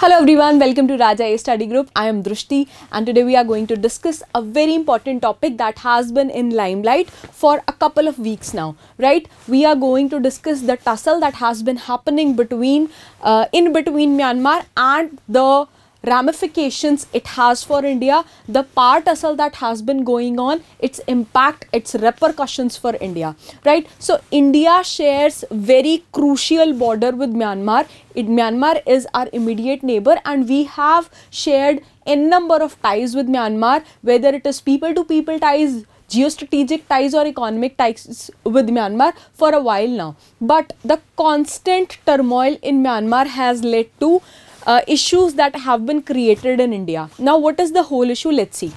Hello everyone, welcome to Raja A Study Group. I am Drushti and today we are going to discuss a very important topic that has been in limelight for a couple of weeks now, right? We are going to discuss the tussle that has been happening between, uh, in between Myanmar and the ramifications it has for India, the part tussle that has been going on, its impact, its repercussions for India, right? So India shares very crucial border with Myanmar. It, Myanmar is our immediate neighbor and we have shared n number of ties with Myanmar, whether it is people to people ties, geostrategic ties or economic ties with Myanmar for a while now. But the constant turmoil in Myanmar has led to uh, issues that have been created in India. Now, what is the whole issue? Let's see.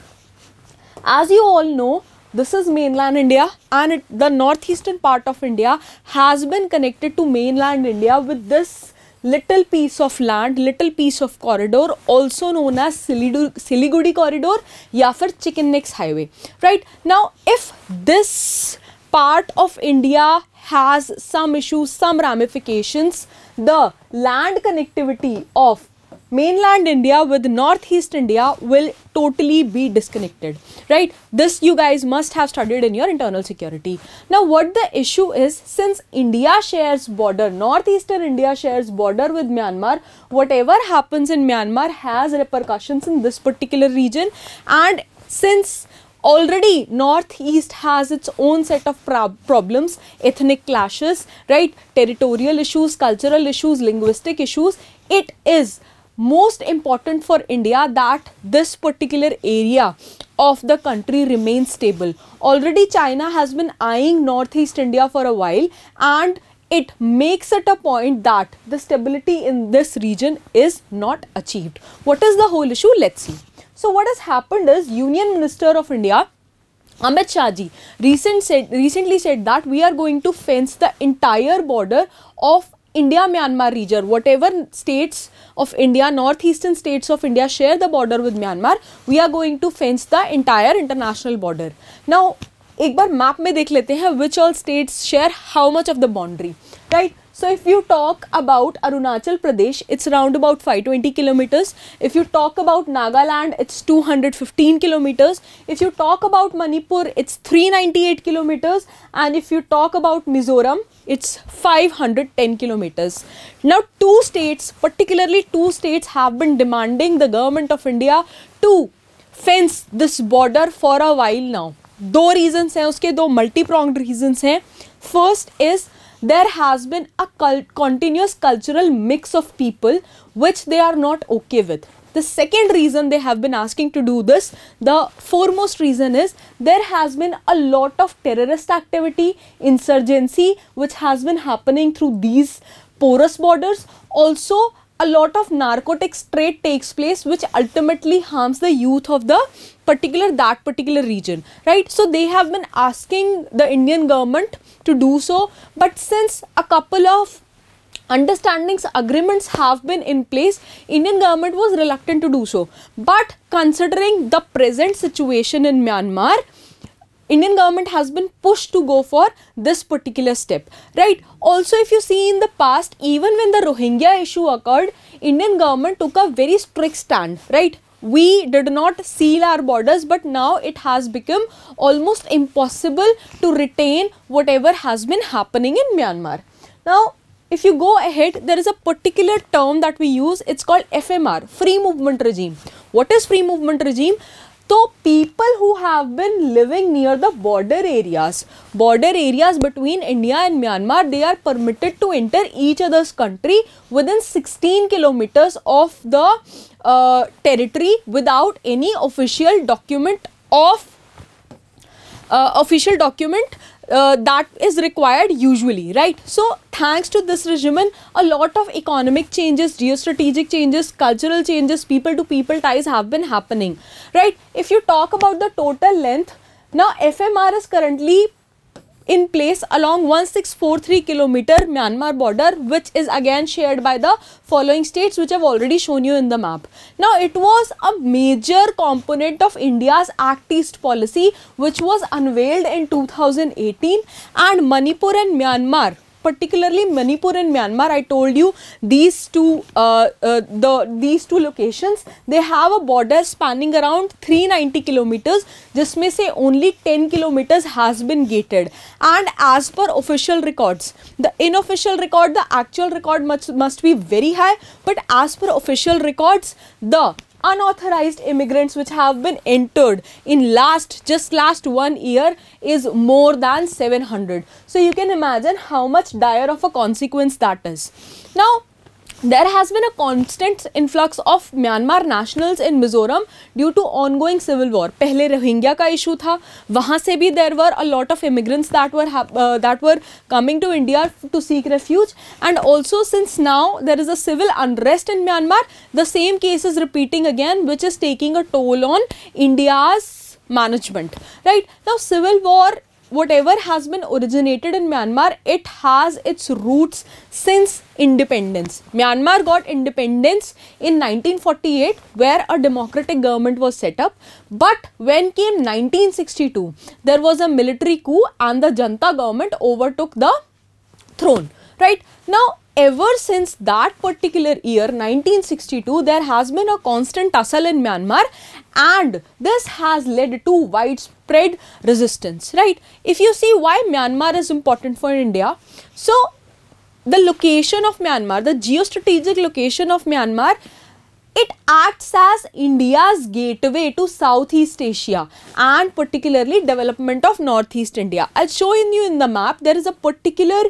As you all know, this is mainland India and it, the northeastern part of India has been connected to mainland India with this little piece of land, little piece of corridor also known as Siligudi corridor or chicken necks highway. Right now, if this part of India has some issues, some ramifications, the land connectivity of mainland India with northeast India will totally be disconnected, right? This you guys must have studied in your internal security. Now, what the issue is since India shares border, northeastern India shares border with Myanmar, whatever happens in Myanmar has repercussions in this particular region, and since already northeast has its own set of problems ethnic clashes right territorial issues cultural issues linguistic issues it is most important for india that this particular area of the country remains stable already china has been eyeing northeast india for a while and it makes it a point that the stability in this region is not achieved what is the whole issue let's see so what has happened is Union Minister of India Amit Shahji recent said, recently said that we are going to fence the entire border of India-Myanmar region. Whatever states of India, northeastern states of India share the border with Myanmar, we are going to fence the entire international border. Now, एक बार map में देख लेते हैं which all states share how much of the boundary, right? So if you talk about Arunachal Pradesh, it's around about 520 kilometers. If you talk about Nagaland, it's 215 kilometers. If you talk about Manipur, it's 398 kilometers. And if you talk about Mizoram, it's 510 kilometers. Now two states, particularly two states have been demanding the government of India to fence this border for a while now. Two reasons हैं उसके दो multi pronged reasons there has been a cult continuous cultural mix of people which they are not okay with the second reason they have been asking to do this the foremost reason is there has been a lot of terrorist activity insurgency which has been happening through these porous borders also a lot of narcotics trade takes place which ultimately harms the youth of the particular that particular region right so they have been asking the indian government to do so but since a couple of understandings agreements have been in place indian government was reluctant to do so but considering the present situation in myanmar Indian government has been pushed to go for this particular step, right? Also, if you see in the past, even when the Rohingya issue occurred, Indian government took a very strict stand, right? we did not seal our borders but now it has become almost impossible to retain whatever has been happening in myanmar now if you go ahead there is a particular term that we use it's called fmr free movement regime what is free movement regime so people who have been living near the border areas, border areas between India and Myanmar, they are permitted to enter each other's country within 16 kilometers of the uh, territory without any official document of uh, official document uh, that is required usually right so thanks to this regimen a lot of economic changes geostrategic changes cultural changes people to people ties have been happening right if you talk about the total length now fmr is currently in place along 1643 kilometer Myanmar border which is again shared by the following states which I've already shown you in the map. Now it was a major component of India's Act East policy which was unveiled in 2018 and Manipur and Myanmar particularly Manipur and Myanmar, I told you these two, uh, uh, the, these two locations, they have a border spanning around 390 kilometers, may say only 10 kilometers has been gated. And as per official records, the unofficial record, the actual record must, must be very high, but as per official records, the unauthorized immigrants which have been entered in last just last one year is more than 700 so you can imagine how much dire of a consequence that is now there has been a constant influx of Myanmar nationals in Mizoram due to ongoing civil war. पहले Rohingya का issue था, there were a lot of immigrants that were uh, coming to India to seek refuge. And also since now there is a civil unrest in Myanmar, the same case is repeating again, which is taking a toll on India's management. Right now, civil war whatever has been originated in Myanmar, it has its roots since independence. Myanmar got independence in 1948, where a democratic government was set up. But when came 1962, there was a military coup and the junta government overtook the throne. Right now, ever since that particular year 1962 there has been a constant tussle in myanmar and this has led to widespread resistance right if you see why myanmar is important for india so the location of myanmar the geostrategic location of myanmar it acts as India's gateway to Southeast Asia and particularly development of Northeast India. I'll show you in the map there is a particular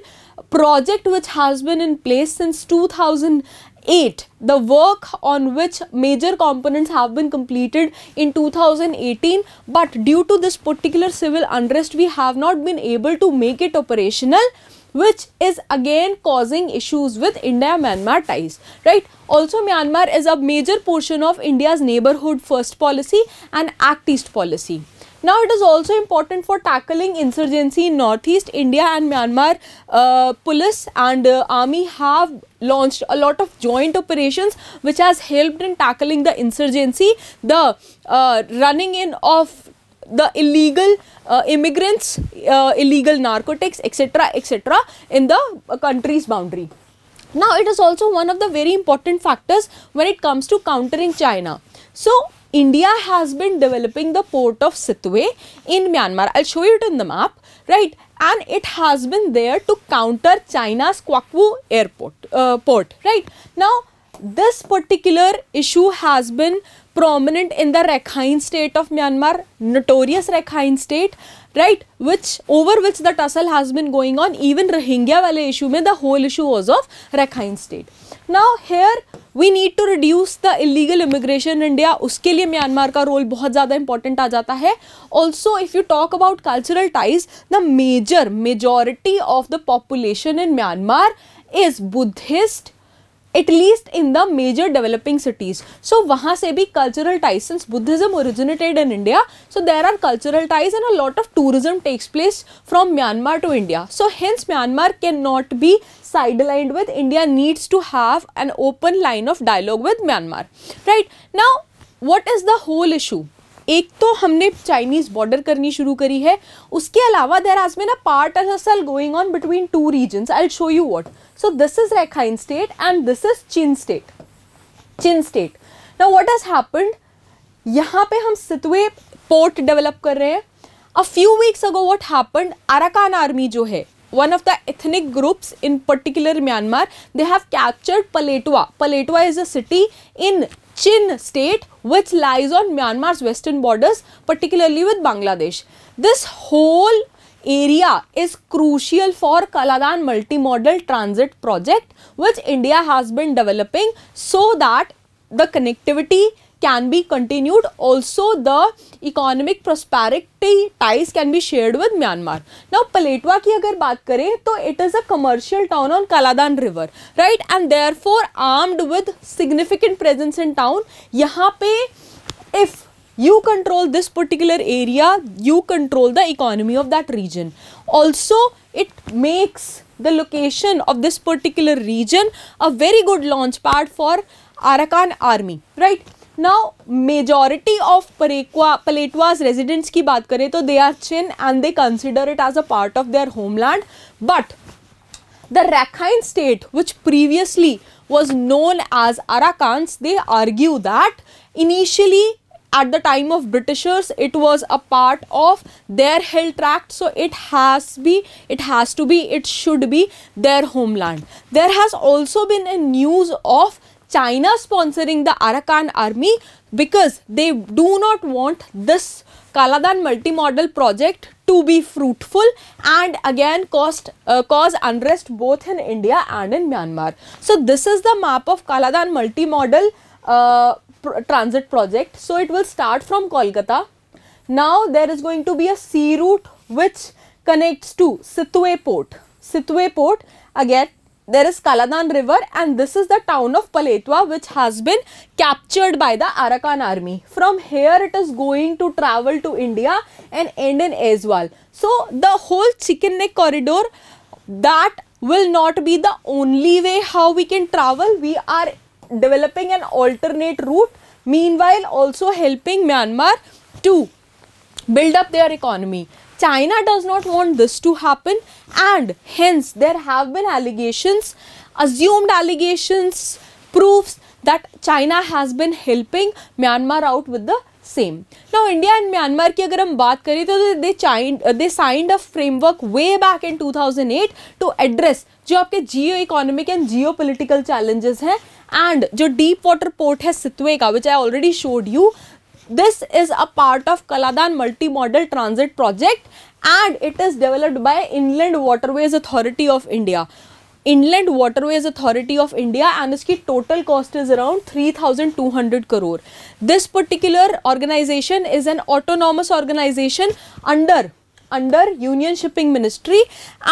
project which has been in place since 2008 the work on which major components have been completed in 2018 but due to this particular civil unrest we have not been able to make it operational which is again causing issues with India Myanmar ties, right? Also, Myanmar is a major portion of India's neighborhood first policy and Act East policy. Now, it is also important for tackling insurgency in Northeast India and Myanmar uh, police and uh, army have launched a lot of joint operations which has helped in tackling the insurgency, the uh, running in of the illegal uh, immigrants, uh, illegal narcotics, etc., etc., in the uh, country's boundary. Now, it is also one of the very important factors when it comes to countering China. So, India has been developing the port of Sitwe in Myanmar. I'll show you it in the map, right? And it has been there to counter China's Kwakwu airport, uh, port, right? Now, this particular issue has been prominent in the Rakhine state of Myanmar, notorious Rakhine state. Right which over which the tussle has been going on even Rohingya वाले issue में the whole issue was of Rakhine state now here we need to reduce the illegal immigration India उसके लिए Myanmar का role बहुत ज़्यादा important आ जाता है also if you talk about cultural ties the major majority of the population in Myanmar is Buddhist at least in the major developing cities so वहाँ से भी cultural ties since Buddhism originated in India so there are cultural ties and a lot of tourism takes place from Myanmar to India so hence Myanmar can not be sidelined with india needs to have an open line of dialogue with myanmar right now what is the whole issue एक तो हमने Chinese border करनी शुरू करी है उसके अलावा देर आज में ना पार्ट असल going on between two region I show you what so this is Rakhine state and this is Chin state Chin state ना वॉट हैज़ हैपन्ड यहाँ पे हम सितवे पोर्ट डेवलप कर रहे हैं a few weeks ago what happened Arakan Army जो है one of the ethnic groups in particular Myanmar. They have captured Paletwa. Paletwa is a city in Chin state which lies on Myanmar's western borders particularly with Bangladesh. This whole area is crucial for Kaladan multimodal transit project which India has been developing so that the connectivity can be continued also the economic prosperity ties can be shared with Myanmar now Paletwa ki agar baat kare, to it is a commercial town on Kaladan river right and therefore armed with significant presence in town यहाँ pe if you control this particular area you control the economy of that region also it makes the location of this particular region a very good launch pad for arakan army right now majority of Parekwa, Paletwa's residents ki baat kare to they are Chin and they consider it as a part of their homeland but the Rakhine state which previously was known as Arakans they argue that initially at the time of britishers it was a part of their hill tract so it has be it has to be it should be their homeland there has also been a news of China sponsoring the Arakan army because they do not want this Kaladan multimodal project to be fruitful and again cost, uh, cause unrest both in India and in Myanmar. So this is the map of Kaladan multimodal uh, pr transit project. So it will start from Kolkata. Now there is going to be a sea route which connects to Sitwe port. Sitwe port again there is Kaladan river and this is the town of Paletwa which has been captured by the Arakan army. From here it is going to travel to India and end in Aizwal. So the whole chicken neck corridor that will not be the only way how we can travel. We are developing an alternate route meanwhile also helping Myanmar to build up their economy. China does not want this to happen, and hence there have been allegations, assumed allegations, proofs that China has been helping Myanmar out with the same now India and Myanmar की अगर हम बात करें तो दे चाइंड they signed a framework way back in 2008 to address जो आपके geo economic and geo political challenges हैं and जो डीप वाटर पोर्ट है सितवे का which I already showed you this is a part of Kaladan multimodal transit project and it is developed by inland waterways authority of india inland waterways authority of india and its total cost is around 3200 crore this particular organization is an autonomous organization under under union shipping ministry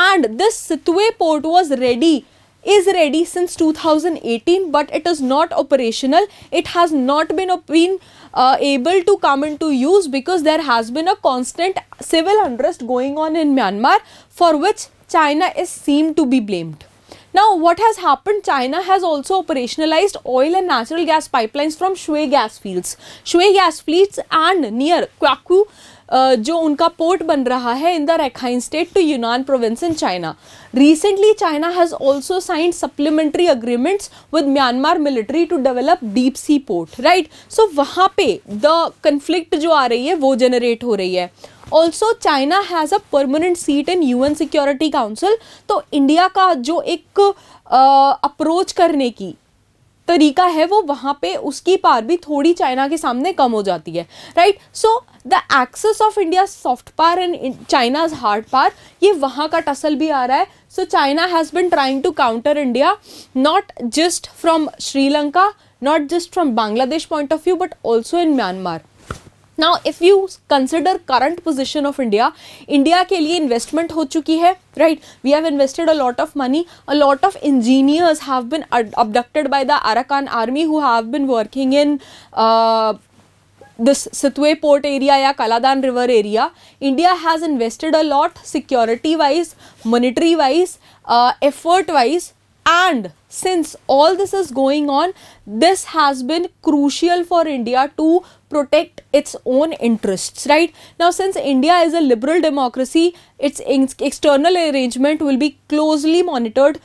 and this sitwe port was ready is ready since 2018 but it is not operational it has not been, been uh, able to come into use because there has been a constant civil unrest going on in Myanmar for which China is seen to be blamed. Now what has happened China has also operationalized oil and natural gas pipelines from Shwe gas fields. Shwe gas fields and near Kwaku जो उनका port बन रहा है in the Rakhine state to Yunnan province in China recently China has also signed supplementary agreements with Myanmar military to develop deep sea port right so वहाँ पे the conflict जो आ रही है वो जनरेट हो रही है also China has a permanent seat in U N security council तो इंडिया का जो एक अप्रोच करने की तरीका है वो वहाँ पे उसकी पार भी थोड़ी चाइना के सामने कम हो जाती है right so the access of India soft power and China's hard power ये वहाँ का टसल भी आ रहा है so China has been trying to counter India not just from Sri Lanka not just from Bangladesh point of view but also in Myanmar now if you consider current position of India India के लिए investment हो चुकी है right we have invested a lot of money a lot of engineers have been abducted by the Arakan Army who have been working in this Sittwe port area या Kaladan river area India has invested a lot security wise monetary wise effort wise and since all this is going on this has been crucial for india to protect its own interests right now since india is a liberal democracy its external arrangement will be closely monitored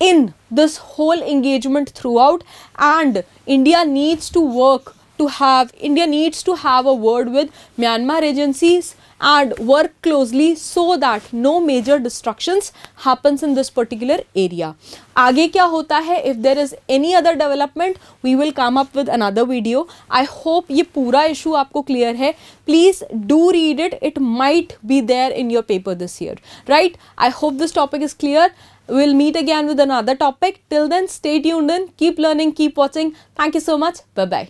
in this whole engagement throughout and india needs to work to have india needs to have a word with myanmar agencies and work closely so that no major destructions happens in this particular area. Aage kya hota hai? If there is any other development, we will come up with another video. I hope ye pura issue aapko clear hai. Please do read it. It might be there in your paper this year. Right? I hope this topic is clear. We'll meet again with another topic. Till then, stay tuned and Keep learning. Keep watching. Thank you so much. Bye-bye.